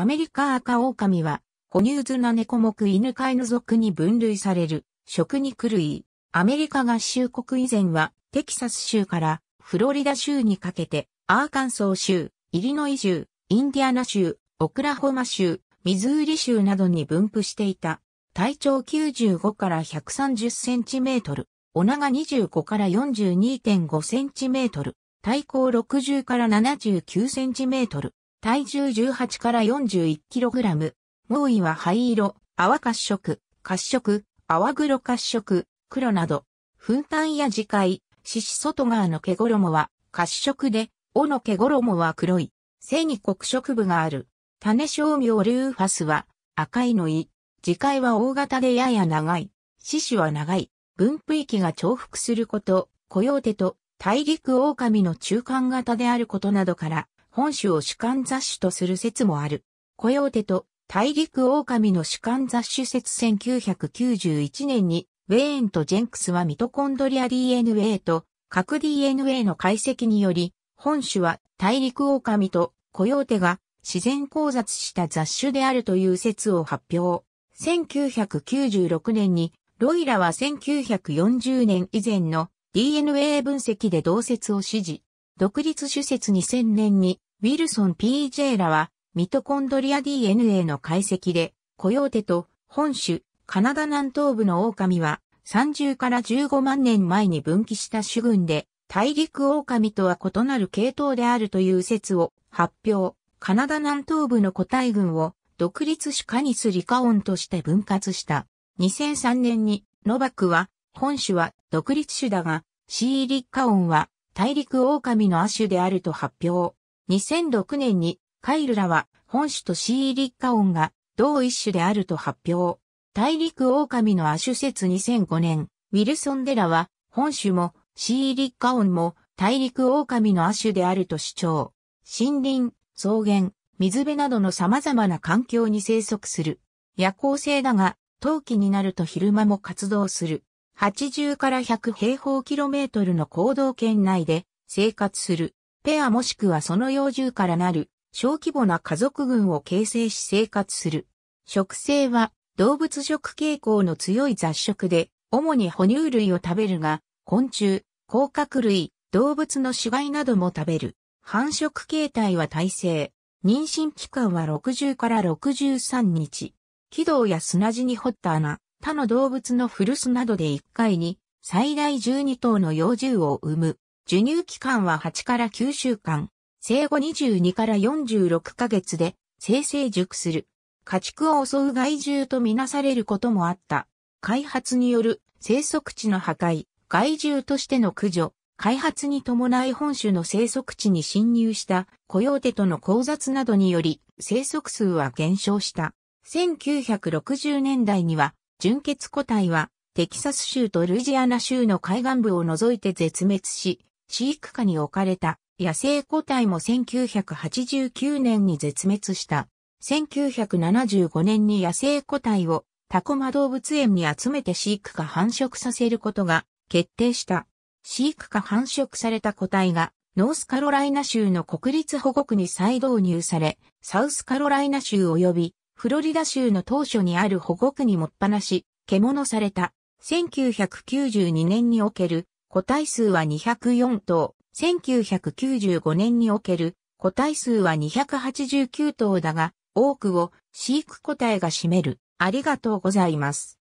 アメリカ赤狼は、哺乳図な猫目犬飼いの属に分類される、食肉類。アメリカ合衆国以前は、テキサス州からフロリダ州にかけて、アーカンソー州、イリノイ州、インディアナ州、オクラホマ州、ミズーリ州などに分布していた。体長95から130センチメートル。お長25から42.5センチメートル。体高60から79センチメートル。体重18から 41kg、猛威は灰色、泡褐色、褐色、泡黒褐色、黒など、粉炭や磁界、獅子外側の毛衣は褐色で、尾の毛衣は黒い、背に黒色部がある。種小名ルーファスは赤いの胃、磁界は大型でやや長い、獅子は長い、分布域が重複すること、コヨーテと大陸狼の中間型であることなどから、本種を主観雑種とする説もある。コヨーテと大陸狼の主観雑種説1991年に、ウェーンとジェンクスはミトコンドリア DNA と核 DNA の解析により、本種は大陸狼とコヨーテが自然交雑した雑種であるという説を発表。1996年に、ロイラは1940年以前の DNA 分析で同説を支持。独立主説2000年にウィルソン PJ らは、ミトコンドリア DNA の解析で、コヨーテと本種、カナダ南東部の狼は、30から15万年前に分岐した種群で、大陸狼とは異なる系統であるという説を発表。カナダ南東部の個体群を独立種カニスリカオンとして分割した。2003年にノバクは本種は独立種だが、シーリカオンは大陸狼の亜種であると発表。2006年にカイルラは本種とシーリッカオンが同一種であると発表。大陸狼の亜種説2005年、ウィルソンデラは本種もシーリッカオンも大陸狼の亜種であると主張。森林、草原、水辺などの様々な環境に生息する。夜行性だが、冬季になると昼間も活動する。80から100平方キロメートルの行動圏内で生活する。ペアもしくはその幼獣からなる小規模な家族群を形成し生活する。食性は動物食傾向の強い雑食で、主に哺乳類を食べるが、昆虫、甲殻類、動物の死骸なども食べる。繁殖形態は耐性。妊娠期間は60から63日。軌道や砂地に掘った穴、他の動物の古巣などで1回に最大12頭の幼獣を産む。授乳期間は8から9週間、生後22から46ヶ月で、生成熟する。家畜を襲う害獣とみなされることもあった。開発による生息地の破壊、害獣としての駆除、開発に伴い本種の生息地に侵入したコヨーテとの交雑などにより生息数は減少した。1960年代には純血個体はテキサス州とルイジアナ州の海岸部を除いて絶滅し、飼育下に置かれた野生個体も1989年に絶滅した。1975年に野生個体をタコマ動物園に集めて飼育下繁殖させることが決定した。飼育下繁殖された個体がノースカロライナ州の国立保護区に再導入され、サウスカロライナ州及びフロリダ州の当初にある保護区にもっぱなし、獣された。1992年における個体数は204頭、1995年における個体数は289頭だが、多くを飼育個体が占める。ありがとうございます。